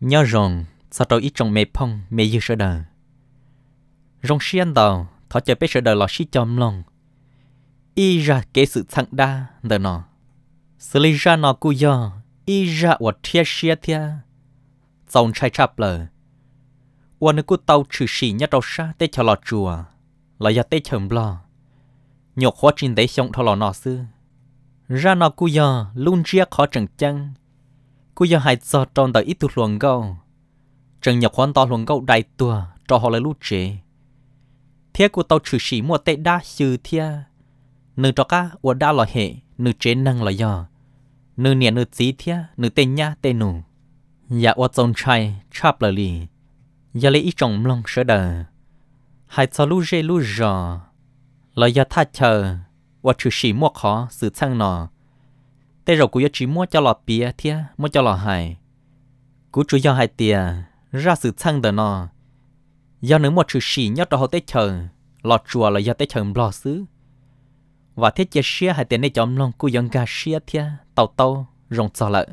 nhớ rồng sao tôi ít trồng mẹ phong mẹ dư sợ đời rồng xiên đầu thọ chơi bé sợ đời lọ xí chom lòng y ra kế sự thăng đa đời nọ xử lý ra nọ cu do y ra ở thia xia thia dòng trai chạp lờ ở nơi cu tàu trừ xì nhá đầu xa tê cho lọ chùa lọ ya tê chầm lọ nhột khó trên đấy xong thọ lọ nọ sư ra nọ cu do luôn chia khó chẳng chăng cú giờ hai giờ tròn tới ít tu luồng gấu trần nhập hoàn to luồng gấu đại tua cho họ là lũ trẻ thế của tàu trừ sĩ mua tệ đa sư thia nửa cho cá của đa lò hệ nửa chế năng lò do nửa niệm nửa trí thia nửa tên nhá tên nụ dạ của chồng trai chắp là lì giờ dạ lấy ít chồng lòng sợ đờ hai cho lũ rê lũ rò lò giờ tha chờ của trừ sĩ mua khó sự thăng nọ tê rồi cú yêu chỉ mua cho lọ bia thia mua cho lọ hải cú chú yêu hai tia ra sự thăng đờ nọ do nếu một chữ xì nhớ cho họ tê chờ lọ chùa là do tê chờ lọ xứ và thiết chia xia hai tiền này chọn lòng cú dân gà xia thia tàu tàu rồng trò lợ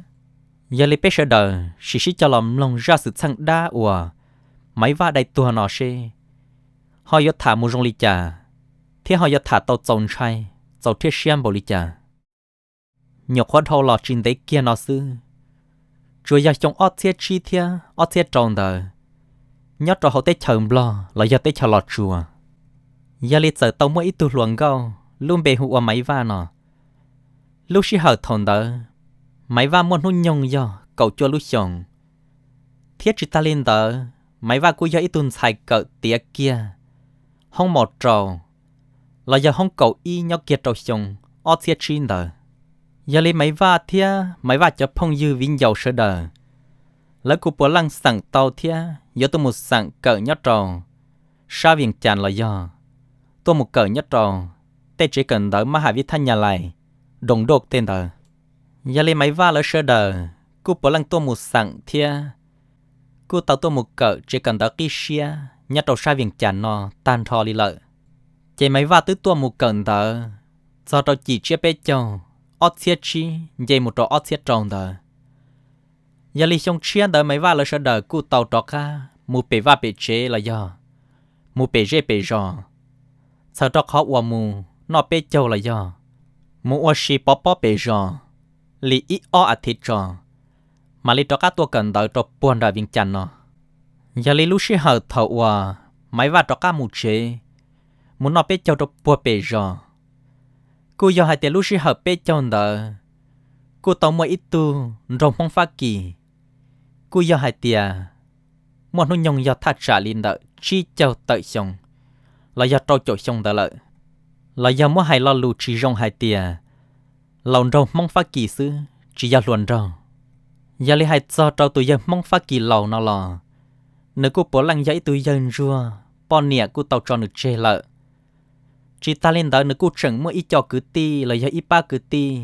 giờ lấy pê đờ xì xí cho lòng long ra sự thăng đa ủa máy va đầy tua nọ xê họ yêu thả một rồng lì chả thế họ yêu thả tàu trồng trai tàu thiết xiêm bồ lì chả nhiều khó thâu lọ trên đấy kia nó sư chúa giờ trong ót thiết chi thiết ót thiết tròn đời nhớ trò hậu tết chờm lo là giờ tết chờ lọ chùa giờ lịch sử tông mới ít tu luận gâu luôn bề hụa máy va nọ lúc xí hở thòn đời máy va muốn hôn nhông giờ cậu cho lúc chồng thiết chỉ ta lên đời máy va cú giờ ít tuần xài cỡ tía kia không một trầu là giờ không cậu y nhau kia trầu chồng ót thiết chi đời giờ lấy máy va thia máy va cho phong dư vinh giàu sơ đờ lấy cụ bố lăng sẵn tàu thia giờ tôi một sẵn cỡ nhất tròn sa viền chàn là do tôi một cỡ nhất tròn tay chỉ cần đỡ mà hạ viết thanh nhà lại đồng đột tên tờ giờ lấy máy va lấy sơ đờ cụ bố lăng tôi một sẵn thia cụ tàu tôi một cỡ chỉ cần đỡ kia xia nhất tròn sa viền chàn nó tan thò đi lợ. chạy máy va tứ tôi một cỡ tờ do tàu chỉ chia bé chồng ót xiết chi dây một trò ót xiết tròn đời giờ li trong chiên đời mấy va là sợ đời cụ tàu trọ ca mù bể va bể chế là giờ mù bể dê bể rò sợ trọ khó qua mù nó bể châu là giờ mù qua xì bó bó bể rò li ít o à thịt rò mà li trọ ca tua cần đời trọ buồn đời viên chân nọ, giờ li lúc xí hở thầu qua mấy va trọ ca mù chế muốn nọ bể châu trọ buồn bể rò cô giờ hai tiền lúc sư hợp bê chồng đó cô tao mua ít tu rồng phong pha kỳ cô giờ hai tiền một nụ nhung giờ thắt trả lên đó chi cho tới xong là giờ trâu chỗ xong đó lợi là giờ mua hai lo lù chỉ rồng hai tiền lòng rồng mong pha kỳ xứ chỉ giờ luận rồng giờ lấy hai cho trâu tụi giờ mong pha kỳ lầu nó lò nếu cô bỏ lăng giấy tụi giờ rùa bỏ nè cô tao cho được che lợi chỉ ta lên tới nó cô chừng mua ít cho cứ ti là cho ít ba cứ ti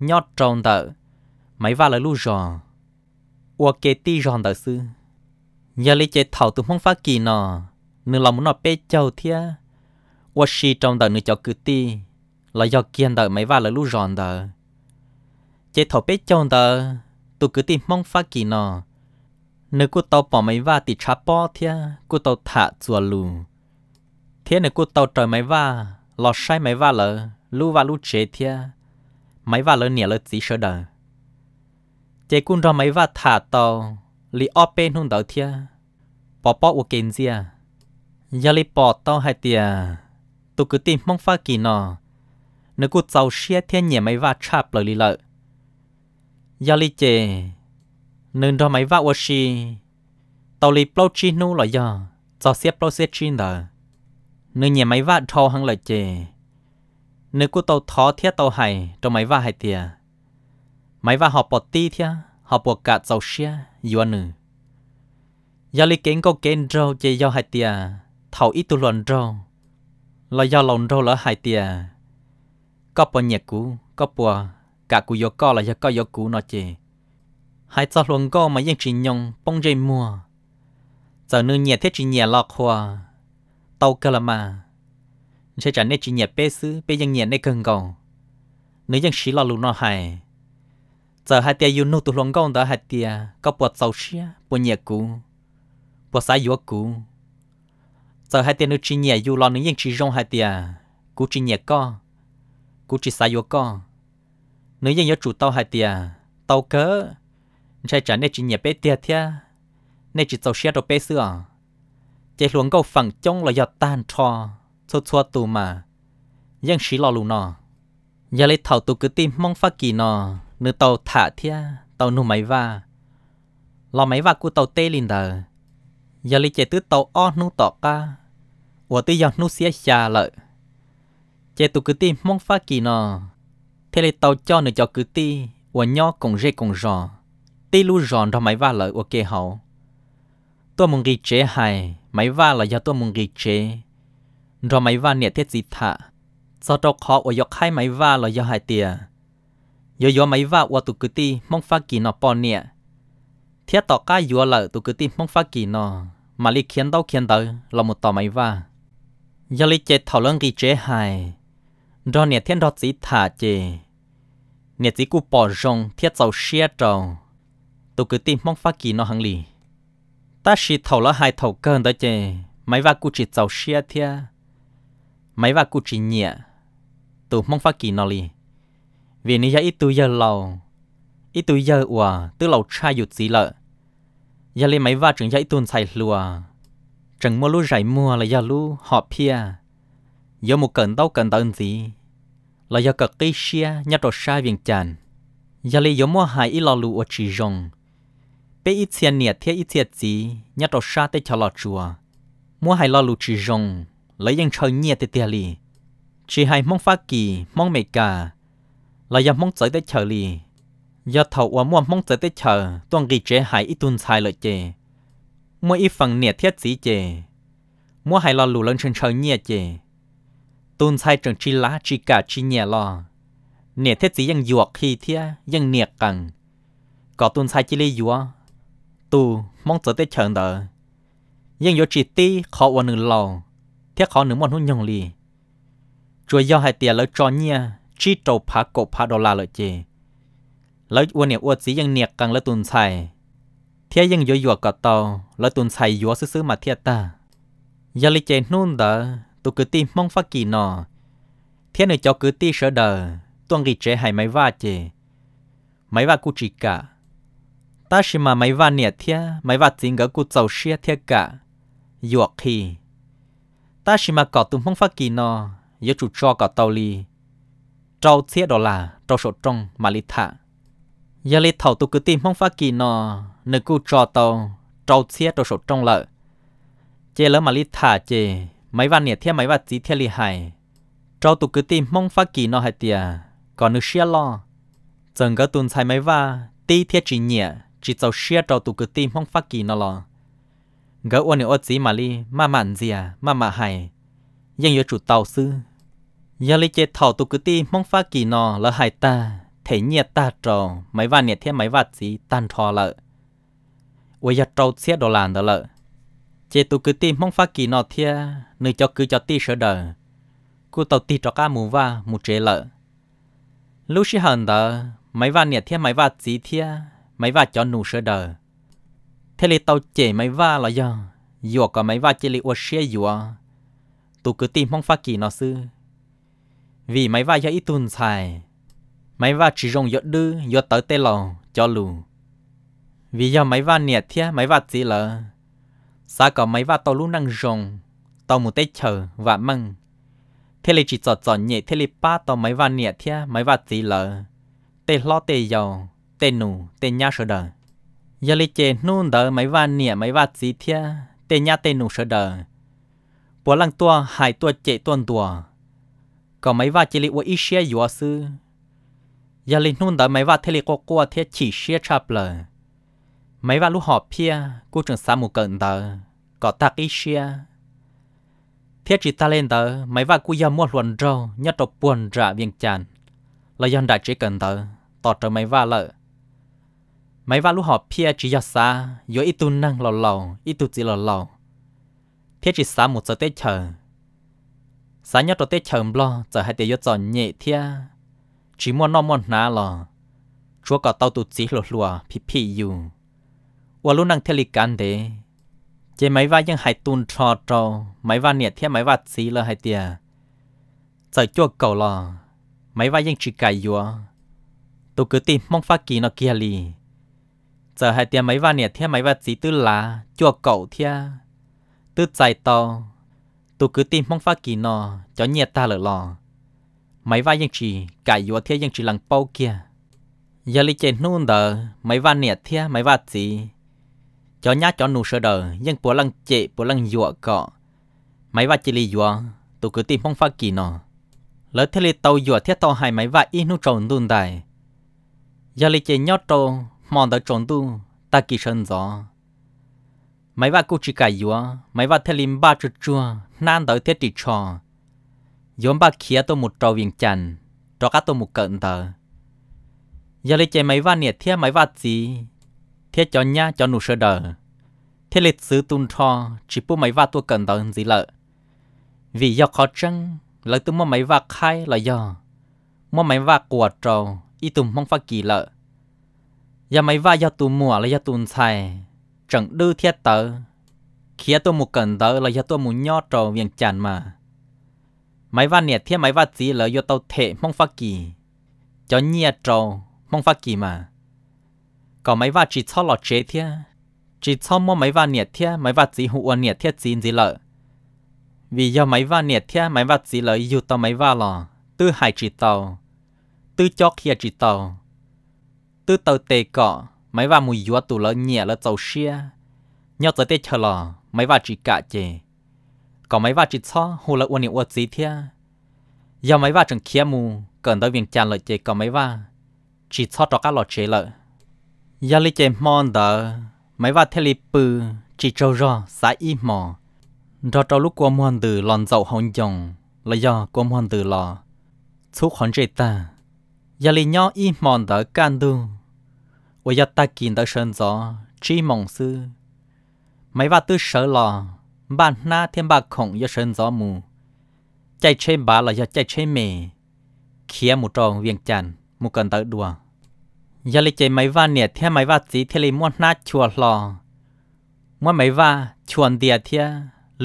nhót tròn tờ mấy va là lu rò ua kê ti ròn tờ sư giờ lấy chế thảo từ phong phát kỳ nọ nửa lòng muốn nó bê châu thia ua xì tròn tờ nửa cho cứ ti là do kiên tờ mấy va là lu ròn tờ chế thảo bê châu tờ tụi cứ ti mong phát kỳ nọ nửa cô tàu bỏ mấy va thì chả bỏ thia cô tàu thả chùa lù thế này cô tàu trời máy va lò sai mấy va lợ lu va lu chế thia mấy va lợ nè lợ chỉ sợ đời chế cun ra mấy va thả tàu lì ở bên hung đầu thia bỏ bỏ u kiến gì giờ li bỏ tàu hai tia tụ cứ tìm mong pha kỳ nọ nếu cú giàu xe thiên nhẹ mấy va chạp lời lì lợ giờ li chế nên ra mấy va u xì tàu lì plau chi nô là giờ giàu xếp plau xếp chi đời nơi nhà máy vạ trâu hăng lợi chè nơi của tàu thó thiết tàu hải trong máy vạ hải tiề, máy vạ họ bỏ ti thiết họ bỏ cả tàu xia dù nữ do lý kiến có kiến trâu chè do hải tiề, thầu ít tu luận trâu là do lòng trâu lỡ hải tiề, có bỏ nhạc cũ có bỏ cả cú yo co là do co yo cũ nó chè hải tàu luồng co mà dân chỉ nhung bông dây mua giờ nơi nhà thiết chỉ nhà lọt hoa tàu cơ là mà sẽ trả nên chỉ nhẹ bê sư, bê dân nhẹ nên cần cầu nếu dân xí là lù nó hài giờ hai tia yêu nô tụ lòng công đó hai tia có bọt sâu xía bọt nhẹ cú, bọt xá yếu cú, giờ hai tia nếu chỉ nhẹ yêu lo nếu dân chỉ rong hai tia cú chỉ nhẹ co cú chỉ xá yếu co nếu dân nhớ chủ tàu hai tia tàu cớ sẽ trả nên chỉ nhẹ bê tia thia nên chỉ sầu xía rồi bê sư. à chế luồng câu phẳng chống là do tan trò cho cho tù mà giang sĩ lo lù giờ lấy thầu tù cứ tim mong phát kỳ nọ nửa tàu thả thia tàu nu máy va lo máy va của tàu tê liền đờ giờ lấy chế tứ tàu o nu tọ ca và tứ dòng nu xía xà lợi chế tù cứ tim mong phát kỳ nọ thế lấy tàu cho nửa cho cứ ti và nho cùng rê cùng rò ti lu ròn ra máy va lợi và kê tôi muốn ghi chế hài ไม่ว่าเราจะตัวมึงกีเจเราไม่ว่าเนี่ยเทศิทะสอกคออยกให้ไม่ว่าเราจะหายเตียยอยไม่ว่าวัตุกติมงฟากีนอปอนเนี่ย เทียต่อก้ายัวเหล่าตุกติมงฟากีนอมาลิเขียนเต้าเขียนเตอเราหมดต่อไม่ว่ายาลิเจเถาเรื่องกีเจหายเราเนี่ยเทียนรอสิทาเจ เนี่ยจิกูปอจงเทียเจ้าเชียเจ้าตุกติมงฟากีนอหังลี ta chỉ thầu là hai thầu cơn đó chứ mấy va cụ chỉ giàu xe thia mấy va cụ chỉ nhẹ tụ mong phát kỳ nó li vì nếu giờ ít tụ giờ lâu ít tụ giờ ủa tụ lâu trai dụt gì lợ giờ lên mấy va trường giờ ít tuần xài lùa chẳng mua lú giải mua là giờ lú họ pia giờ một cần đâu cần tận gì là giờ cật cây xe nhà đồ sai viền chàn giờ lên giờ mua hai ít lò lù ở chỉ rồng bé ít tiền nhiệt thiết ít tiền gì nhất đồ sa tới cho lọ chùa mua hai lọ lụt chỉ rồng lấy dân chơi nhiệt tới tiền li, chỉ hai mong pha kỳ mong mệt cả lấy giờ mong tới tới chờ li, giờ thầu qua mua mong tới tới chờ tuần ghi chế hai ít tuần xài lợi chế mua ít phần nhiệt thiết gì chế mua hai lọ lụt lên trên chơi nhiệt chế tuần sai trường chi lá chi cả chi nhẹ lọ nhiệt thiết gì dân duộc khi thiết dân nhiệt cần có tuần sai chỉ lấy duộc ตูมองเจอไดเชิงเดอยังโยจิตี้ขอวันหนึ่งลองเทียขอหนึ่งมันหุ่นยองลีจวยยอให้เตียแล้วจอนเนียชีโตพักกบพัดอลาเลยเจแล้ววันเนี่ยอวดสียังเนียกกังและตุนไส่เทียยังโยโยวกกับตอแล้วตุนใส่ยัวซื้อมาเทียตายาลิเจนุ่นเดอตุกตีมองฟักกีนอ เทียหนึ่งจอกตีเเดอต้องกีเจหายไม่ว่าเจไม่ว่ากูจิกะ ta chỉ mà mấy vạn nhiệt thiệt mấy vạn tiền gỡ cụ giàu xia thiệt cả yuộc khi ta chỉ mà có tụm phong phát kỳ nó giờ chủ cho có tàu li trâu thiệt đó là trâu sổ trong mà li thả giờ li thầu tụ cứ tìm phong phát kỳ nó nửa cụ cho tàu trâu thiệt trâu sổ trong lợ. chế lỡ mà li thả chế mấy vạn nhiệt thiệt mấy vạn chỉ thiệt li hài trâu tụ cứ tìm phong phát kỳ nó hay tiệt còn nửa xia lo dần gỡ tuần sai mấy vạn ti thiết chỉ nhẹ chỉ tàu xe tàu tụ cứ tìm không phát kỳ nó lo gấu ôn ở gì mà li mà mặn gì à mà mà hài nhưng yêu chủ tàu sư giờ li chế thảo tụ cứ tìm không phát kỳ nó là hài ta thể nhiệt ta trò mấy vạn nhiệt thế mấy vạn gì tan thò lợ ôi giờ trâu xe đồ làn đó lợ chế tụ cứ tìm không phát kỳ nó thia nơi cho cứ cho ti sợ đờ, cô tàu ti cho cá mù va mù chế lợ lúc xí hận đó mấy vạn nhiệt thế mấy vạn gì thia ไม่ว่าจอนูเชเดอร์เทเลเตาเจไม่ว่าลอยยอยัวก็ไม่ว่าเจลิโอเชียยัวตุกตีมองฟากีนอซื้อวีไม่ว่ายาอิตุนไซไม่ว่าจีรงยอดดื้อยอดเต๋อเตลอจอลูวียอมไม่ว่าเนียเทียไม่ว่าจีเลอซาก็ไม่ว่าตอลูนังจงตอมุเตเชอว่ามังเทลิจิจอดจอดเนี่ยเทลิป้าตอไม่ว่าเนียเทียไม่ว่าจีเลอเตลอเตยอ tên nụ tên nhá sợ đờ giờ lấy chế nôn đờ mấy va nịa mấy va gì thia tên nhá tên nụ sợ đờ bố lăng tua hải tua chế tuần tua có mấy va chỉ lấy uy xe yếu sư giờ lấy nôn đờ mấy va thế lấy qua qua thế chỉ xe chạp lờ mấy va lúc họp pia cô trường sa mù cận đờ có tạc ý xe thiết chỉ ta lên tờ mấy vài cú yếm một luận trâu nhất trọc buồn trả viên chán là dân đại chỉ cận tờ tọt trở mấy vài lợi mấy vá lúc họ phía chỉ cho xa yo ít tu năng lò lò ít tu chỉ lò lò phía chỉ xa một giờ tết chờ xa nhất tết chờ lo giờ hai tiếng yo chọn nhẹ thia chỉ mua non mua ná lò chúa cả tàu tu chỉ lò lò phi phi yêu ủa lúc năng theo lịch can thế chế mấy vá ยัง hai tuôn trò trò mấy vá nhẹ thia mấy vá chỉ lò hai tiếng giờ chúa cầu lò mấy chỉ cài yo tôi cứ tìm mong phát kỳ nó kia lì giờ hai tia mấy va nhiệt thia mấy va gì tư là chùa cậu thia tư chạy to tu cứ tìm mong pha kỳ nọ cho nhiệt ta lỡ lò mấy va dân chỉ cải dùa thia dân chỉ lằng bao kia giờ lịch trình nôn đờ mấy va nhiệt thia mấy va gì cho nhát cho nụ sơ đờ dân bố lăng chệ bố lăng dùa cọ mấy va chỉ li dùa tu cứ tìm mong pha kỳ nọ lỡ thế li tàu dùa thia tàu hai mấy va in nụ tròn đun đài giờ lịch trình nhót trâu mòn tới trốn tu ta kỳ sơn gió mấy vợ cô chỉ cả yếu mấy vợ thay lim ba chút chua nan tới thiết trị trò yếm ba khía tôi một trò viền chân, trò cá tôi một cận tờ giờ lấy chạy mấy vợ nhiệt thiết mấy vợ gì thiết cho nhá cho nụ sơ đờ thiết lịch sử tung trò chỉ bu mấy vợ tôi cận tờ gì lợ vì do khó chăng lời tôi mua mấy vợ khai là do mua mấy vợ của trò ít tùng mong phát kỳ lợ ยังไม่ว่ายาตัวมัวและยาตัวใช่จังดื้อเทียตเขียตัวมุกเกินเตอร์และยาตัวมุนยอดโตเวียงจันมา ไม่ว่าเนี่ยเทียไม่ว่าจีเลยยาตัวเทมองฟักกีจะเนียโตมองฟักกีมา ก็ไม่ว่าจีชอบหลอเจเทียจีชอบมั่วไม่ว่าเนี่ยเทียไม่ว่าจีหัวเนี่ยเทียจีนจีเลยวิยาไม่ว่าเนี่ยเทียไม่ว่าจีเลยอยู่ตัวไม่ว่าหรอตื้อหายจีเตอร์ตื้อจอกเขียจีเตอร์ tư tàu tề cọ mấy và mùi gió tù lỡ nhẹ lỡ tàu xia nhau tới tết chờ lò mấy và chỉ cả chê có mấy và chỉ cho hồ lỡ uôn nhiều gì thia giờ mấy và chẳng kia mù cần tới việc chăn lỡ chê có mấy và chỉ cho cho các lọ chế lỡ giờ lấy chê mòn đỡ mấy và theo lý bự chỉ trâu rò xã y mò đó trâu lúc qua mòn từ lòn dậu hồng dòng là do qua mòn từ lò thuốc hòn chế ta giờ lấy nhau y mòn đỡ can đường 我要带紧的绳子，追梦思。没话都说了，把那天把空要绳子木，再吹把了要再吹没，开木桩วิ่งจัน木กันตัดดัวอย่าเลยใจไม่ว่าเนี่ยเท่ไม่ว่าสีเทเลม้วนหน้าชวนลอมวนไม่ว่าชวนเดียเท่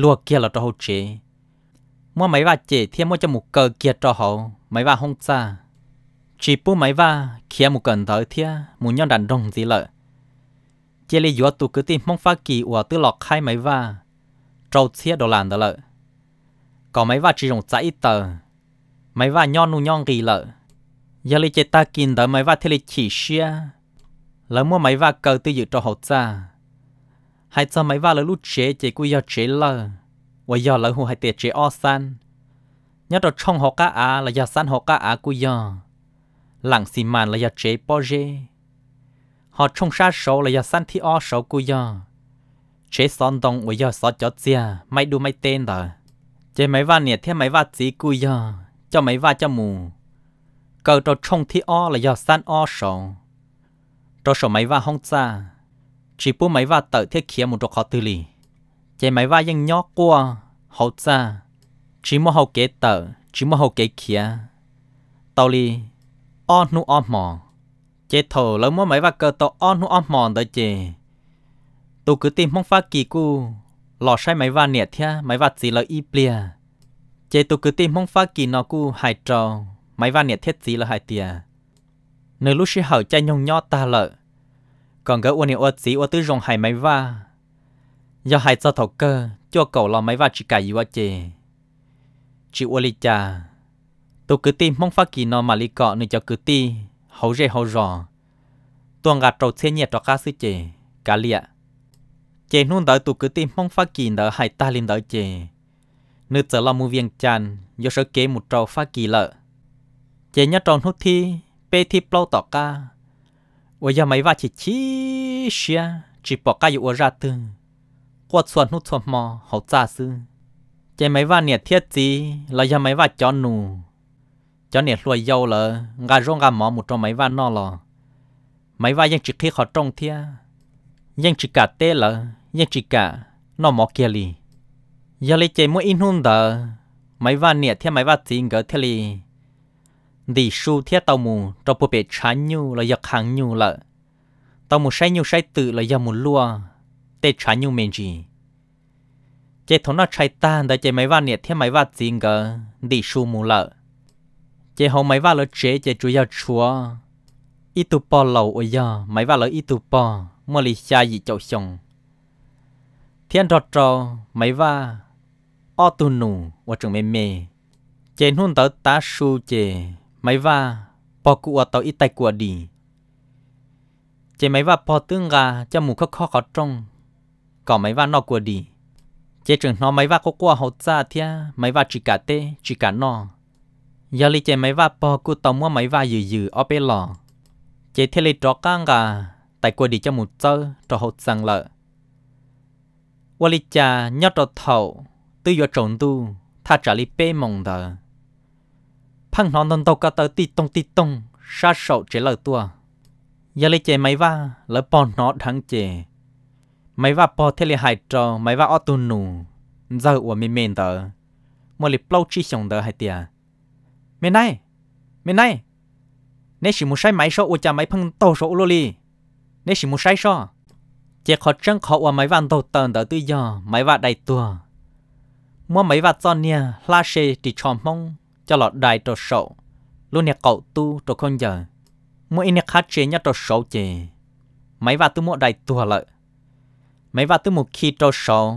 ลวกเกียรเราตัวเจมวนไม่ว่าเจเท่มวนจมูกเกเกียรตเาไม่ว่าห้องซา chỉ bố máy va khi mu cần tới thia mu nhon đàn đồng gì lợ chỉ lấy do tụ cứ tìm mong phát kỳ của tự lọc khai máy va trâu thia đồ làn đó lợ có máy va chỉ dùng trái tờ máy va nhon nu nhon gì lợ giờ lấy chế ta kìm tới máy va thì lấy chỉ xia lỡ mua máy va cờ tự dự cho hậu gia hai cho máy va lỡ lút chế chỉ cú giờ chế lợ và giờ lỡ hồ hai tiệt chế o san nhớ đồ trong họ cá á là giờ san họ cá á cú giờ lặng xì màn là giờ chế bó dê. Họ trông xa sâu là giờ săn thi o sâu cú giờ. Chế son đồng với giờ xó chó chìa, mày đu mày tên đó. Chế mấy va nhiệt thêm mấy va chí cú giờ, cho mấy va cho mù. Cờ trò trông thi o là giờ săn o sâu, Trò số mấy va hông xa. Chỉ bố mấy va tự thiết kia một trò khó tư lì. Chế mấy va ยัง nhó qua, hậu xa. Chỉ mua hậu kế tờ, chỉ mua hậu kế kia. tao lì on nu on mò chế thổ lâu mỗi mấy và cơ tổ on nu on mò đấy chế tu cứ tìm phong pha kỳ cu lò sai mấy và nhiệt thia mấy và gì là y plia chế tu cứ tìm phong pha kỳ nó cu hại trò mấy và nhiệt thiết gì là hại tiề, nơi lúc sĩ hậu cha nhung nho ta lợ còn gỡ uốn uốn gì uốn tư rong hại mấy và do hại cho thổ cơ cho cậu lò mấy và chỉ cài gì quá chế chỉ uốn cha tôi cứ tin mong phát kỳ nó mà lý cọ nữa cho cứ tin hầu rể hầu rõ tuần gạt trâu xe nhẹ cho cá sư chè cá lịa chè nôn đợi tôi cứ tin mong phát kỳ đợi hai ta lên đợi chè nữ trở là mu viên chan do sở kế một trâu phát kỳ lợ chè nhớ tròn hút thi bê thi plau tỏ ca ôi giờ mấy vợ chỉ chi xia chỉ bỏ ca dụ ra từ quạt xuân hút xuân mò hậu xa sư chè mấy vợ nhiệt thiết gì là giờ mấy vợ cho nụ cho nên lùi dâu là gà rong gà mỏ một trong mấy vạn nó là mấy vạn dân chỉ khi họ trông thia dân chỉ cả tê là dân chỉ cả nó mỏ kia li giờ lấy chơi mỗi in hôn đờ mấy vạn nè thia mấy vạn tiền gỡ thia li đi su thia tàu mù trong bộ bể chán nhu là giặc hàng nhu là tàu mù say nhu say tự là giặc mù lua tê chán nhu mình gì chơi thốn nó chạy tan đã chơi mấy vạn nè thia mấy vạn tiền gỡ đi su mù lợ chế hậu mấy vả lỡ chế chế chủ yếu chúa ít tụ bò lẩu ôi giờ mấy vả lỡ ít tụ bò mua lì xa gì chậu xong thiên trọt trò mấy vả o tu nụ và trường mê mê chế hôn tớ tá su chế mấy vả bò cụ tàu ít tay của đi chế mấy vả bò tương gà cho mù khó khó khó trong có mấy vả nó của đi chế trường nó mấy vả có qua hậu ra thiên mấy vả chỉ cả tê chỉ cả no giờ li chơi máy va po cú tông mua máy va dừ dừ ở bên lò chơi thế li trọ căng cả tại quay đi cho một chơi trò hột rằng lợ qua li cha nhớ trò thầu tư vừa trộn tu tha trả li bê mong đờ phăng nón nón tàu cả tờ tít tông tít tông sa sầu chế lợ tua giờ li chơi máy va lỡ po nó thắng chơi máy va po thế li hại trò máy va ở tu nù giờ của mình mình tờ mua li plau chi xong đờ hai tiền mẹ này mẹ này nếu chỉ muốn say máy số u cha máy phăng tàu số u lô li nếu chỉ muốn say số chỉ khó chân khó u máy vạn tàu tần tới tư giờ máy vạn đầy tua mua máy vạn cho nia la xe chỉ chọn mong cho lọt đầy trò sổ luôn nè cậu tu trò con giờ mua in nè khát chế nhá trò sổ chế. máy vạn tu mua đầy tua lợi máy vạn tu mua khi trò sổ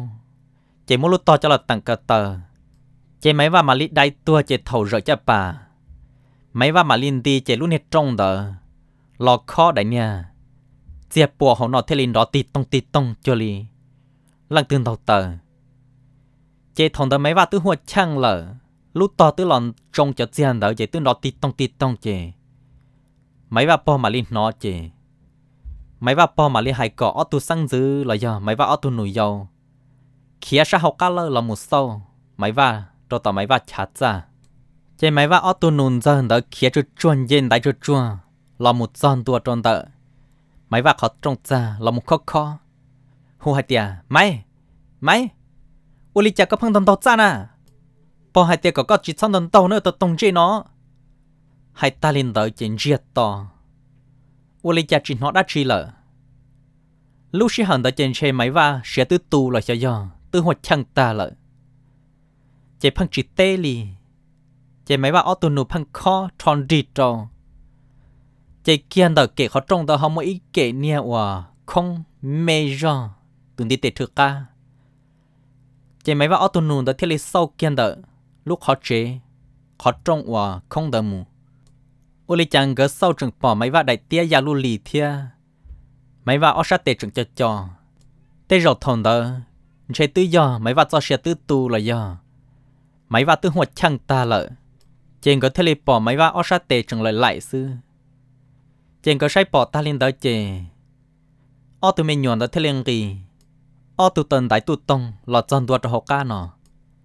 chỉ mua lúc to cho lọt tặng cơ tờ chế máy và mà lít đại tua chế thầu rồi chả bà máy và mà linh đi chế lúc này trông đó lò khó đấy nha chế bùa hậu nọ thế linh đó tì tông tì tông cho li lăng tương đầu tờ chế thằng tờ máy và tứ hoa chăng lờ lúc to tứ lòn trông cho tiền đó chế tương đó tì tông tì tông chế máy và bò mà linh nó chế máy và bò mà linh hay cỏ ở tu sang dư là giờ máy và ở tu nổi dầu khía xa học cá lơ là một sâu máy và rồi tao máy vào chát ra chế máy vào auto nôn ra hơn đó kia cho chuồn yên đại cho chuồn là một giòn tua tròn tợ máy vào khó trông ra là một khó khó hô hai tia máy máy ô lý chả có phăng đồng tàu ra nà bỏ hai tia có có chỉ xong đồng tàu nữa tao tông chế nó hai ta lên tới trên giết to ô lý chả chỉ nó đã chỉ lợ lúc sĩ hẳn tới trên xe máy vào sẽ tư tù là cho do tư hoạt chăng ta lợi chế phăng chỉ tê lì chế mấy bà auto nụ phăng khó tròn rì tròn chế kiên đờ kể khó trông đờ họ mỗi kể nia hòa không mê rõ từng đi tệ thực ca chế mấy auto nụ đờ thiết lý sau kiên đờ lúc khó chế khó trông hòa không đờ mù ô lì chàng gỡ sau trường bỏ mấy bà đại tia ya lu lì thia mấy bà ở sát cho cho tê rột thòn đờ chế tư giờ mấy bà cho xe tư tu là giờ mấy va tư hoạt chăng ta lợ trên có thể li bỏ mấy va ót tệ chẳng lợi lại sư trên có sai bỏ ta lên đó chè ó tụi mình nhuận đó thế liền gì ó tụi tần đại tụi tông lọt dần đuột học ca nọ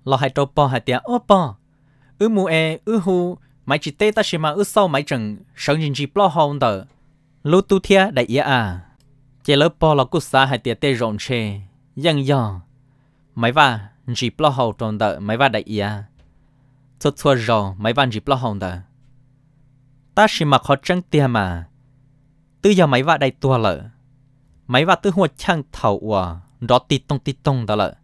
lọ hai trâu bỏ hai tiếng ó bỏ, ư mù e ư hu mấy chỉ tê ta xem mà ư sâu mấy chừng sống nhìn chỉ lo hồn đó lú tu thia đại ia à chè lỡ bỏ lọ cút xa hai tiếng tê rộn chè dần dò mấy va chỉ lo hậu trong đợi mấy vạn đại ia cho thua rồi mấy vạn chỉ lo hậu đợi ta chỉ mặc họ trăng tiền mà tư giờ mấy vạn đại tua lợ mấy vạn tư hoa chăng thầu ủa đó tì tông tì tông đó lợ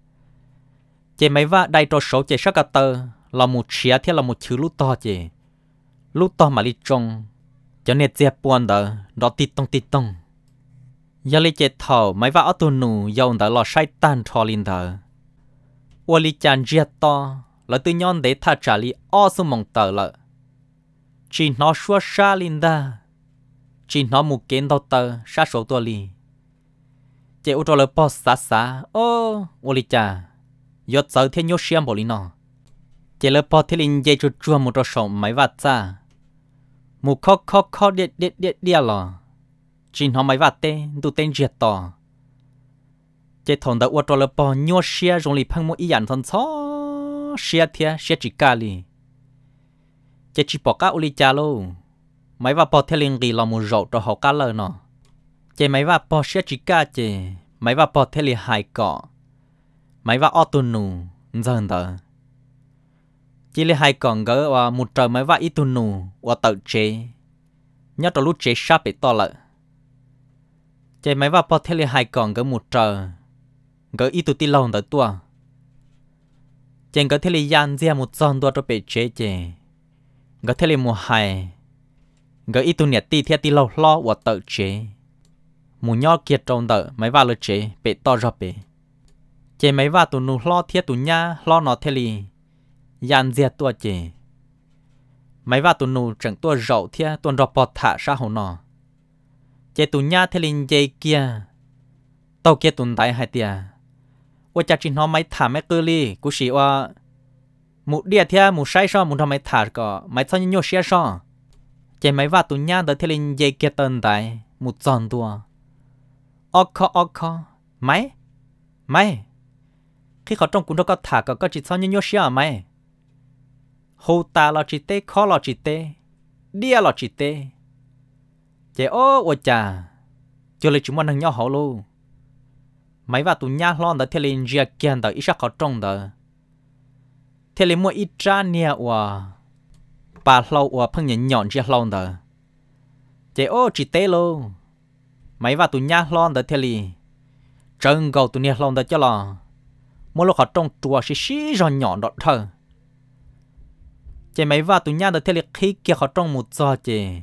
chỉ mấy vạn đại trò số chỉ sắc cả tơ là một chia thì là một chữ lú to chỉ lú to mà li trông cho nên dẹp buồn đó đó tì tông tì tông giờ li chế thầu mấy vạn ở tu nụ dòng đó là sai tan thò linh đó 我哩讲热到，了对娘得他这里二十蒙到了，只拿说啥哩的，只拿木见到的啥手多哩，这我着了包啥啥哦，我哩讲，要早天要先不哩呢，这了包天哩也就专门着手买袜子，木靠靠靠烈烈烈烈了，只拿买袜子都等热到。chế thằng đã uất rồi bỏ nhau xe rồi lì phăng mỗi dàn thằng xó xe thia xe chỉ cả lì chế chỉ bỏ cả uli cha luôn mấy vợ bỏ theo liền gì làm một rậu cho họ cả lời nọ chế mấy vợ bỏ xe chỉ cả chế mấy vợ bỏ theo liền hai cọ mấy vợ auto nụ giờ giờ chỉ là hai con gỡ và một trời mấy vợ ít tu nụ và tự chế nhớ trong lúc chế sáp bị to lợ. chế mấy vợ bỏ theo liền hai con gỡ một trời có ít tụi tí lòng tới tua chèn có thề là gian ra một tròn tua cho bể chế chè có thể là một hài có ít tụi nhật tí theo tí lâu lo và tự chế mù nhỏ kiệt trong tờ mấy va lơ chế bể to ra bể chè mấy va tụi nụ lo theo tụi nha lo nó thề li gian ra tua chè mấy va tụi nụ chẳng tua rậu theo tuần rọ bọt thả ra hồ nọ chè tụi nha thề linh dây kia tàu kia tụi tay hai tia ว่าจะจินหอมไม่ถามไม่เกลี่กูสิว่าหมูเดียเทียหมูใช้ช่อหมูทำไม่ถาดก็ไม่ซ้อนยิ่งเสียช่อใจไม่ว่าตุนย่านเดเทลินเยเกตันตายหมูจอนตัวออกคอออกคอไม่ไม่ khi họ trong cũng đâu có thả có có chỉ sao nhau xia mày hô ta lo chỉ tê khó lo chỉ tê đia lo chỉ tê chế ô ô chà cho lấy chúng mình nhau họ luôn mấy vào tụi nhát lon đó thề lên gia kiện đó ít sắc khó trông đó thề lên mua ít ra nha ủa bà lâu ủa phân nhận nhọn gia lon đó chế ô chỉ tê lô mấy vào tụi nhát lon đó thề lên trơn cầu tụi nhát lon đó cho là mua lô khó trông chùa xí xí rồi nhọn đó thơ chế mấy vào tụi nhát đó thề lên khi kia khó trông một giờ chế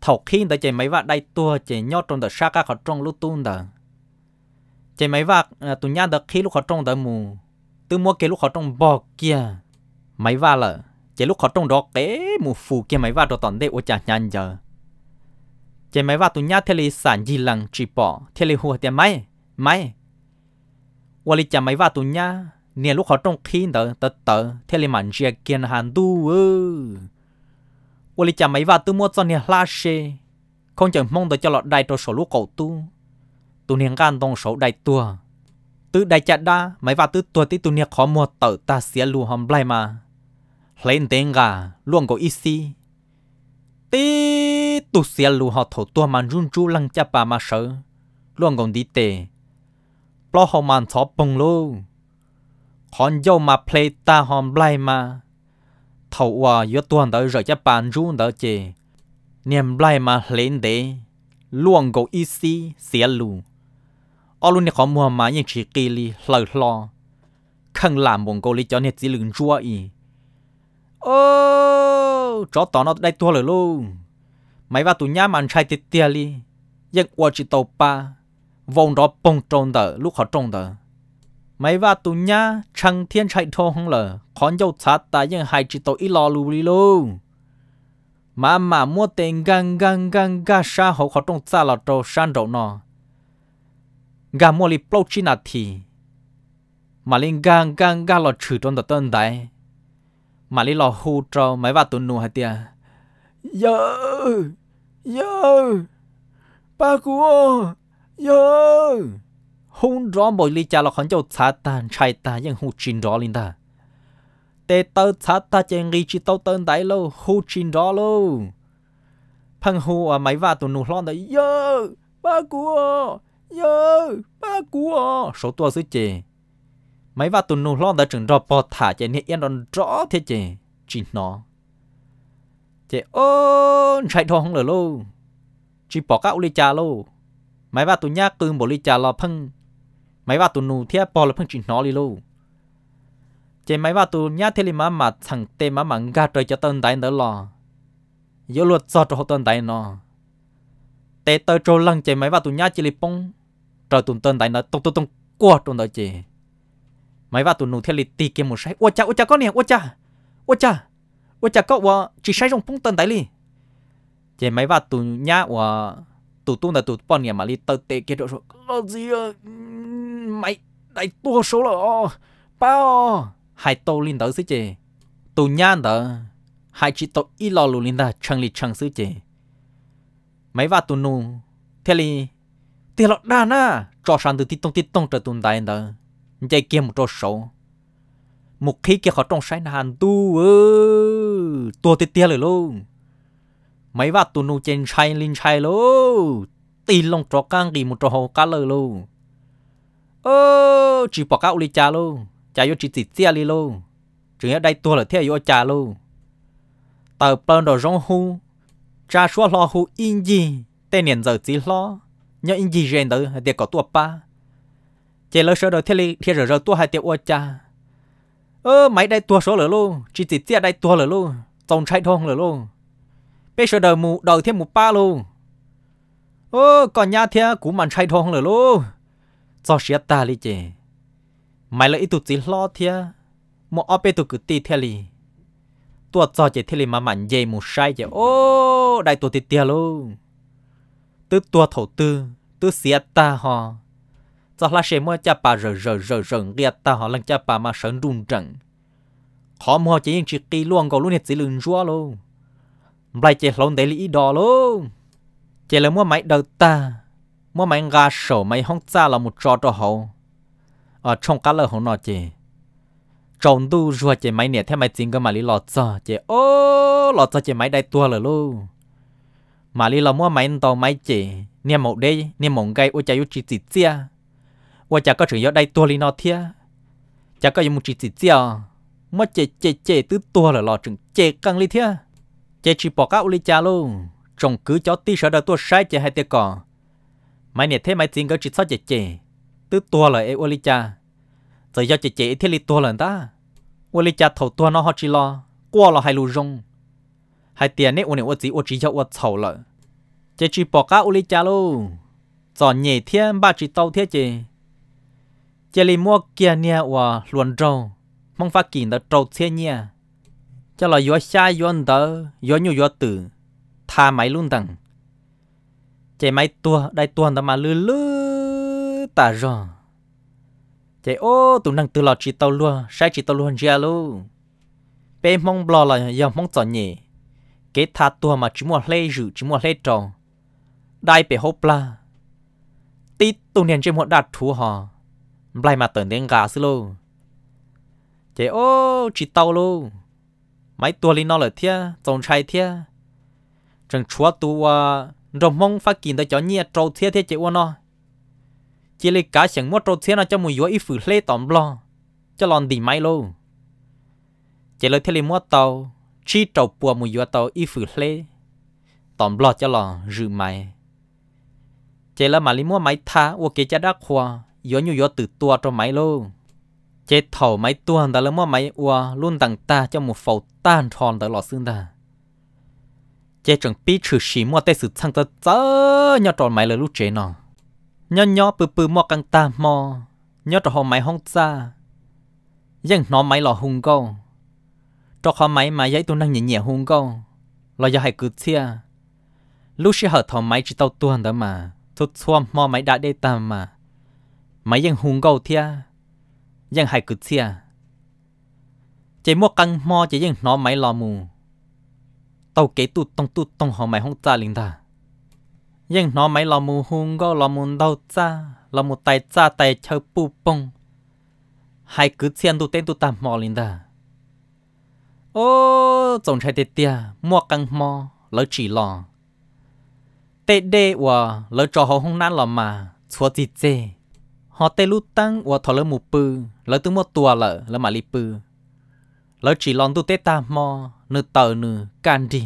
thọc khi đó chế mấy vào đây tua chế nhót trong đó xa ca khó trông lúc tuôn đó chạy máy vạc à, tụi nhà đã khi lúc họ trong đã mù từ mua cái lúc họ trong bò kia máy vạc là chạy lúc họ trong đó cái mù phù kia máy vạc đó toàn để ô chả nhàn giờ chạy máy vạc tụi nhà theo lý sản gì lằng chỉ bỏ theo lý hùa tiền máy máy qua lý chạy máy vạc tụi nhà nè lúc họ trong khi đỡ tớ tớ theo lý mạn chia kia hàn du ơ lý chạy máy vạc tụi mua cho nè la xe không chẳng mong đợi cho lọt đại cho số cầu tu tu niên gan dong số đại tua từ đại chặt đa mấy và từ tua tí tu niên khó mua tờ ta xía lu hôm blai mà lên tên gà luôn có ít si tí tu xía lu họ thổ tua mà run chu lăng cha bà mà sợ luôn còn đi tề lo họ màn xó bông lô còn dâu mà play ta hôm blai mà thầu hòa yếu tuần tới rồi cha bàn run tới chè niềm blai mà lên để luôn có ít si xía lu ở luôn này có mua mà những chỉ kỳ li lờ lo khăn làm bọn cô cho nên chỉ lừng chua ý ô oh, chó tỏ đây tua lời luôn mấy vào tụi nhá mà trai tiệt tia li nhưng qua chỉ tàu pa vòng đó bông trông tờ lúc họ trông tờ mấy vào tụi nhá trăng thiên chạy thô không lờ con dâu sát ta nhưng hai chỉ tàu ít lo lù luôn mà mà mua tiền gang gang gang ga sa họ trông xa là trâu san đầu nó gà mua li bao chi nà thì mà lên gang gang gang lo chửi trong tận tận đấy mà lên lo hù cho mấy bà tuần nụ hả tiệt yo yo ba cua yo hôn rõ mỗi lý cha lo khẩn cho cha ta trai ta nhưng hù chín rõ lên ta tê tơ cha ta trên ghi chỉ tao tận đấy lo hù chín rõ lo phăng hù à mấy bà tuần nụ lo đấy yo ba cua Dơ, ba cú à, số tua dưới chè. Mấy bà tụi nô lo đã chừng rõ bò thả chè nhẹ yên đòn rõ thế chè. Chỉ nó. Chè ô chạy thong lửa lỡ lô. Chỉ bỏ cá uli trà lô. Mấy bà tụi nhá cưng bỏ uli trà lò phăng. Mấy bà tụi nô thế bỏ lo phăng chỉ nó li lô. Chè mấy bà tụi nhá thế li mà mà thằng tê mà mà gà trời cho tân đại nữa lo Dơ luật cho cho tân đại nó. Tê tơ trô lăng chè mấy bà tụi nhá chì li bông trâu tụm tên tại nó tông tông tông qua tụm đó chị mấy vợ tụm nụ thiên lì tì kia một sai ôi cha ôi cha con nè ôi cha ôi cha ôi cha cậu vợ chỉ sai trong phong tên tại lì chị mấy vợ tụm nhá vợ tụm tụm là tụm bọn nè mà li tơ tê kia rồi lo gì à mày đại tua số là bao hai tô linh đó chứ chị tụm nhá đó hai chị tô ít lo lù linh đó chẳng lì chẳng chứ chị mấy vợ tụm nụ thiên lì tiền lọt đa na cho sang từ tít tông tít tông trở tồn tại đó dây kia một trò sầu một khi kia khó trong sai hàn tu ơ tua tít tia rồi luôn mấy vạt tu nô trên sai linh sai luôn, tì lòng trọ căng đi một trò hồ cá lơ luôn ơ chỉ bỏ cá uli cha luôn cha vô chỉ tít tia li luôn chỉ ở đây tua là theo vô cha luôn tờ plan đồ rong hu cha xóa lo hu yên gì tên niệm giờ chỉ lo nhớ in gì rèn tự tiệt có tua pa chỉ lỡ sợ đời thiết lý thiết rồi rồi tua hai tiệt ô cha ơ máy đây tua số lửa luôn chỉ chỉ tiệt đây tua lửa luôn trong chạy thong lửa luôn bây giờ đời mù đời thêm một pa luôn ơ còn nhà thiết cũng màn chạy thong lửa luôn cho xia ta lý chè mày lỡ ít tụt chỉ lo thiết một bên tụt cứ tì thiết lý tua cho chỉ thiết lý mà mặn dây một sai chè ô đây tua tì tiệt luôn tức tua thầu tư tức xia ta họ cho là xem mua cha bà rờ rờ rờ rờ nghe ta họ lần cha bà mà sớm run trận họ mua chỉ những chỉ kỳ luôn cầu luôn hết chỉ lưng rúa luôn lại chỉ lộn đầy lý đỏ luôn chỉ là mua máy đầu ta mua máy gà sổ máy hông cha là một trò trò hậu ở trong cá lợn hổng nói chỉ trong tu rùa chỉ máy nè theo máy chính cơ mà lý lọt cho chỉ ô lọt cho chỉ máy đại tua rồi luôn mà li lo mua máy to máy chỉ niêm mộng đây niêm mộng gây ô chả yêu chỉ chỉ chia ô chả có chữ yếu đây tua li nó thia chả có dùng chỉ chỉ chia mất chê chê chê tứ tua là lò chừng chê căng li thia chê chỉ bỏ các li cha luôn trồng cứ chó tí sợ đời tua sai chê hai tia cỏ máy này thế máy tiền có chỉ sao chê chê tứ tua là ô li cha rồi do chê chê thế li tua là ta ô li cha thầu tua nó họ chỉ lo qua là hai lù rong hai tiền này ôn này ôn chỉ, ôn chỉ cho ôn sầu lợ chỉ chỉ bỏ cá uli cha luôn Chọn nhẹ thiên ba chỉ tàu thiên chỉ chỉ li mua kia nha và luồn trâu mong phát kiến được trâu thiên nha cho lo gió xa gió đờ, gió nhiều gió tử tha máy luôn tầng chỉ máy tua đại tuần đó mà lư lư ta rồi chỉ ô tụi năng từ lọ chỉ tàu luôn sai chỉ tàu luôn ra luôn bên mong bò là giờ mong chọn nhỉ kế tha tua mà chúng mua lê rử chúng mua lê trò đại bể hộp la tí tu niên trên một đạt thú họ lại mà tưởng đến gà xí lô chế ô chỉ tàu lô mấy tua linh nó là thia trồng trai thia chẳng chúa tu à rồng mong phát kiến tới cho nhẹ trâu thia thia chế ô nó chỉ lấy cá chẳng mua trâu thia nó cho mùi yếu ít phử lê tòm lo cho lòn đi máy lô chế lời thia lấy mua tàu chi trâu bùa mùi yếu tàu y phử lê tòm lo cho lò rư mai, chế là mà lý mua máy tha ô kê cha đắc khoa yếu nhu yếu từ tua cho máy lô chế thầu máy tua ta là mua máy ua luôn tặng ta cho một phẩu tan tròn tới lò xương ta chế chẳng bí trừ xì mua tê sử thăng tớ chớ tròn máy là lúc chế nọ nhỏ nhỏ bự bự mua căng ta mò nhó tròn hồ máy hông ta, dân nó máy lò hung câu cho khó máy mà giấy tôi năng nhẹ nhẹ hung câu lo giờ hay cứ chia lúc xưa họ thò máy chỉ tao tuần đó mà tôi xua mò máy đã đây tầm mà máy ยัง hung câu thia ยัง hay cứ chia chỉ mua căng mò chỉ chỉ ยัง nó máy lò mù tàu kế tụt tông tụt tông họ máy không ta linh ta nhưng nó máy lò mù hung go lò mù đau cha lò mù tay cha tay chơi pu bông hai cứ xiên tụt tên tụt tạm mò linh ta โอ้จงใช้เตียหมวกกังมอแล้วจีหลอเตเดว่าแล้วจอห้องนั้นหลอมา ชัวจีเจหอเตลุตั้งว่าทอเลมูปือแล้วตึงมดตัวเละแล้วมาลีปือแล้วจีหลอนตุเตตามอนึเตอนึกันดี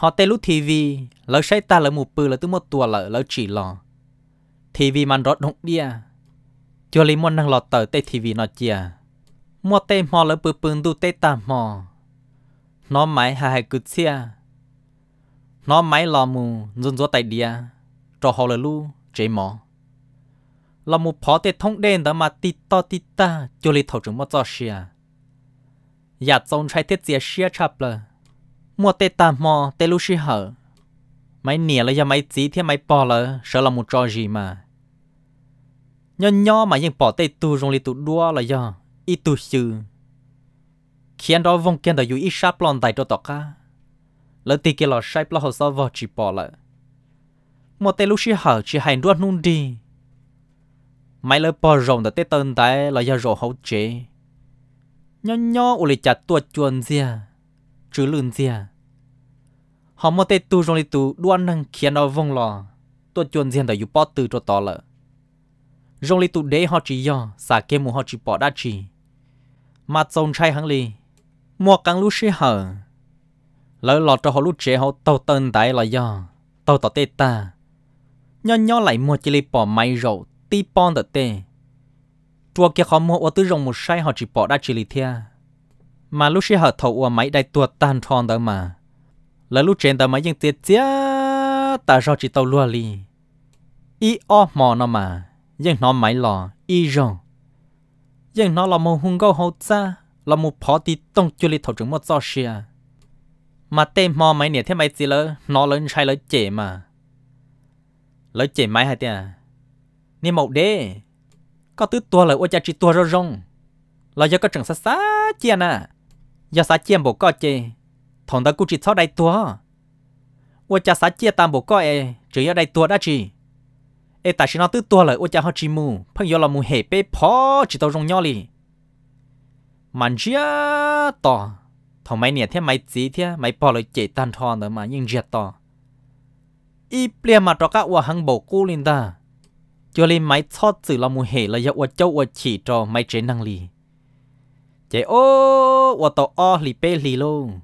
หอเตลุทีวีแล้วใช้ตาเล้หมูปือแล้วตึงมดตัวเละแล้วจีหลอทีวีมันรถนกเดียจัวลิมอนนั่งหลอเตอเตทีวีนอเจีย mua tê mò lỡ bự bự đu tê tà mò nó máy hà hà cứ chia nó máy lò mù run rô tay đĩa trò hồ lỡ lu chế mò lò mù phó tê thông đen đó mà tít to tít ta cho lì thầu trứng mất cho xia giả dạ trông trái tết chia xia chạp lờ mua tê tà mò tê lù xi hở máy nìa là giờ dạ máy chỉ thì máy bỏ lờ, sợ lò một trò gì mà nho nho mà nhưng bỏ tê tu rong lì tu đua lờ. do dạ ít tu sư khiến đó vong kiến đời dù ít sáp lon tại cho tọt cả lỡ tì kia lọ sáp lọ hồ sơ vò chỉ bỏ lại một tên lúc xí hở chỉ hành đuôi nung đi mấy lỡ bỏ rồng đã tết tân tại là do rổ hậu chế nho nho u lì chặt tuột chuồn dìa chứ lươn dìa họ một tên tu rồng đi tu đoan năng khiến đó vong lọ, tuột chuồn dìa đời dù bỏ từ cho tọt lợ rồng đi tu để họ chỉ do xả kia mù họ chỉ bỏ đa chỉ mà trông chạy hẳn lì mua càng lúc xí hở lỡ lọt cho họ lúc chế họ tàu tân tại là do tàu tàu tê ta nhỏ nhỏ lại mua chỉ lì bỏ máy rậu tí bon tờ tê chùa kia họ mua ô tư rồng một sai họ chỉ bỏ đã chỉ lì thia mà lúc xí hở thầu ô máy đại tuột tàn tròn tờ mà lỡ lúc trên tờ máy nhưng tiệt chia ta rau chỉ tàu lua lì y o mò nó mà nhưng nó máy lò y rộng nhưng nó là một hung gấu hậu cha là một phó thì tông chưa li thổ trưởng một do xia mà tên mò mấy nè thế mấy gì lỡ nó lớn chai lỡ chế mà lỡ chế mấy hay thế à mộc mậu đê có tứ tua lỡ ô cha chỉ tua rong rong là do có chẳng sát sát chia nè à. do sát chia bộ có chê thằng ta cũng chỉ sau đây tua ô cha sát chia tam bộ có e chỉ ở đây tua đã chỉ ê ta chỉ nói tứ tua lại ô cha họ chỉ mù phong yêu là mù hệ bê phó chỉ tao rong nhau li mặn chia to thằng mày nè thế mày gì thế mày bỏ lại chạy tan thon nữa mà nhưng giật to ít bia mà cho các ô hàng bầu cú lên ta cho nên mày cho chữ là mù hề là do ô châu ô chỉ cho mày chế năng li chế ô ô tao o li bê li luôn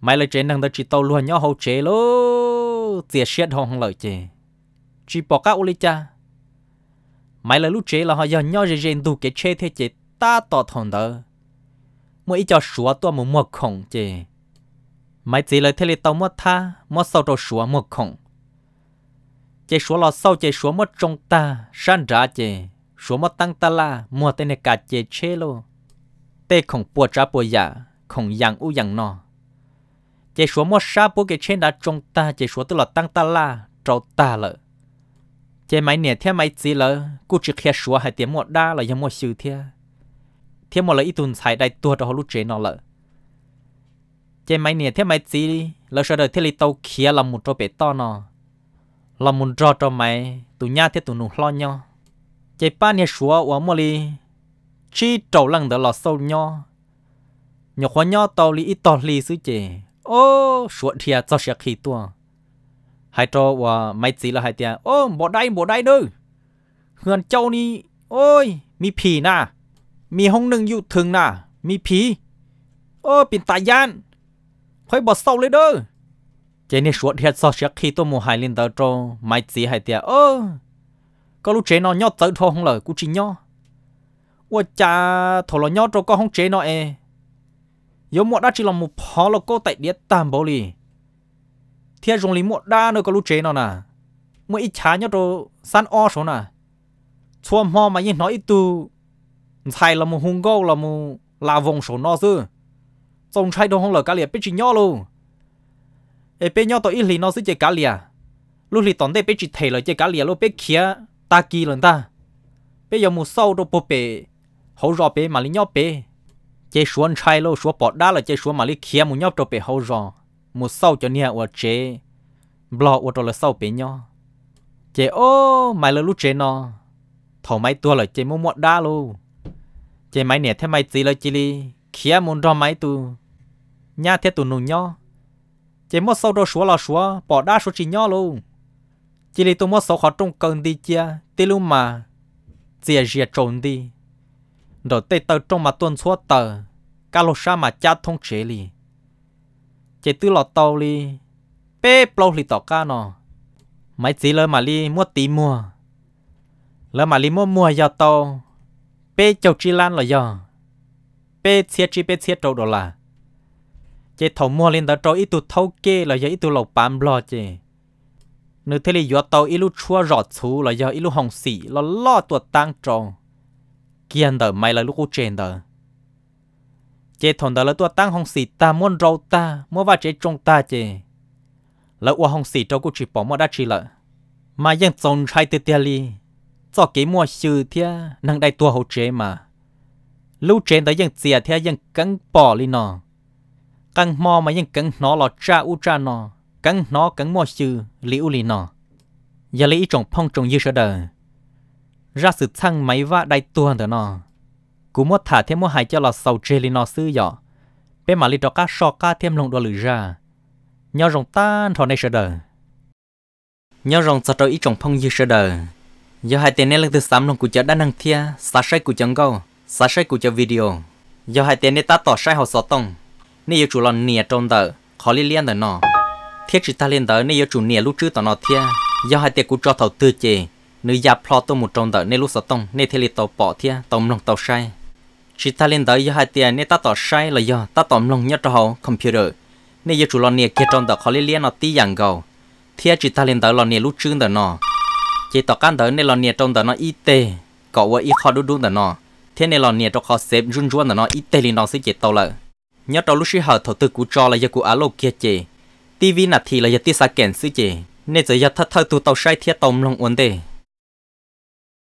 mày là chế năng tao chỉ tao luôn nhau hậu chế luôn tiệt xét hông lợi chế chỉ bỏ các ô cha mấy là lúc chế là họ giờ nhau dễ dàng đủ cái chế thế chế ta tỏ thằng đó mỗi cho sủa tôi một mực khổng chế mấy chỉ lời thế là tao mất tha mất sau đó sủa mực khổng chế sủa là sau chế sủa mất trong ta san ra chế sủa mất tăng ta la mua tên này cả chế chế lo tê khổng bùa trả bùa giả dạ, khổng yang u yang nọ chế sủa mất sa bùa cái chế đã trong ta chế sủa tức là tăng ta la trâu ta lợi chế máy nè thế máy gì là cú chỉ khía sủa hay tiếng một đa là giống một sự thế thế một là ít tuần xài đại tua đó lúc chế nó là chế máy nè thế máy gì là sau đó thế li tàu khía là một trò bể to nó là một trò trò máy tụi nhà thế tụi nụ lo nhau chế ba nè sủa ở một li chỉ trâu lăng đó là sâu nhau nhỏ khó nhau tàu li ít tàu li xứ chế ô oh, sủa thiệt cho sẽ khi tua hai trò và mấy gì là hai tiền ô bỏ đây bỏ đây đư huyền châu ni ôi mi phì nà mi hông nâng dụ thường nà mi phì ô biển tài gian khỏi bỏ sâu lấy đư chế nè suốt hết sau sẽ khi tôi mua hai linh tờ trò mấy gì hai tiền ô có lúc chế nó nhót tới thôi không lời cũng chỉ nhót ủa cha thổ lo nhót rồi có không chế nó e yếu mua đã chỉ là một phó lo cô tại địa tam bồ thiên dùng lý muộn đa nơi có lũ chế nó nè mỗi ít chá nhớ đồ san o số nè chua mò mà nhìn nói ít tu thầy là một hung gâu là một là vùng số nó dư trong trai đồ không là cá liệt biết chỉ nhó luôn ê bé nhó tôi ít lý nó dư chơi cá liệt lúc thì tòn đây biết chỉ thầy là chơi cá liệt lúc biết kia ta kỳ lần ta bây giờ một sâu đồ bộ bể hậu rò bể mà lý nhó bể chơi xuống trai luôn xuống bỏ đá là chơi xuống mà lý kia một nhó đồ bể hậu rò một sau cho nia ở chế blog ở đó là sau bên nhau chế ô mai là lúc chế nó thầu máy tua là chế mua mọt da luôn chế máy nè thế máy gì là chỉ li kia muốn đo máy tu nhà thế tu nung nhau chế mua sau đó xóa la xóa bỏ đa số chỉ nhau luôn chỉ li tu mua sau khó trong cần đi chia tê luôn mà chia chia trộn đi rồi tê tờ trong mà tuần xóa tờ cá lô sa mà cha thông chế li chế tư lọt tàu li bê plô li tỏ ca nọ mấy gì lơ mà li mua tí mua lơ mà li mua mua giờ tàu bê chầu chi lan là giờ bê chia chi bê chia trâu đồ là chế thầu mua lên đó trâu ít tụ thâu kê là giờ ít tụ lộc bám lo chế nếu thế thì giờ tàu ít lúc chua rọt xú là giờ ít lúc hồng xỉ là lo tuột tăng trâu kiên đờ mày là lúc u chèn đờ chế thằng đó là tua tăng hồng xì ta muốn râu ta muốn vào chế trong ta chế là ua hồng xì trong cuộc chỉ bỏ mà đã chỉ là mà dân trồng trái từ tia li cho cái mua sư thia nâng đại tua hồ chế mà lưu chế tới dân chia thia dân cắn bỏ li nọ cắn mò mà dân cắn nó là cha u cha nọ cắn nó cắn mua sư liu li nọ giờ lấy trồng phong trồng như sơ đời ra sự thăng máy và đại tua thằng nọ cú mua thả thêm mua hai cho là sầu chê li nó sư dọ bên mà li cho cá sọ cá thêm lồng đồ lử ra nhau rồng tan thọ này sợ đời nhau rồng sợ trời ít trồng phong như sợ đời giờ hai tên này lần thứ sắm lồng của chợ đã năng thia xa sai của chân gâu, xa sai của chợ video giờ hai tên này ta tỏ sai họ sọ tông nên yêu chủ lòng nìa trông tờ khó li liên tờ nó thiết chỉ ta liên tờ nên yêu chủ nìa lúc trước tờ nó thia giờ hai tên của cho thầu tư chề nữ già plo tô một trôn đợi nên lúc sọ tông nên thế li tàu bỏ thia tông lòng tàu sai chỉ ta lên tới giờ hai tiền nên ta tỏ sai là giờ ta tóm lòng nhất cho computer nên giờ chủ lo nè kia trong đó khó liên liên nó tí dạng gầu thế chỉ ta lên tới lo nè lúc trước đó nó chỉ tỏ căn tới nên lo nè trong đó nó y tê cọ qua y khó đu đu đó nó thế nên lo nè trong khó xếp run run đó nó y tê lên nó sẽ chỉ tao lợ nhớ trong lúc xí hở thổ tư cú cho là giờ cú alo kia chị tivi nạp thì là giờ tí sa kèn sư chị nên giờ giờ thất thơ tụ tàu sai thiết tông lòng uốn đề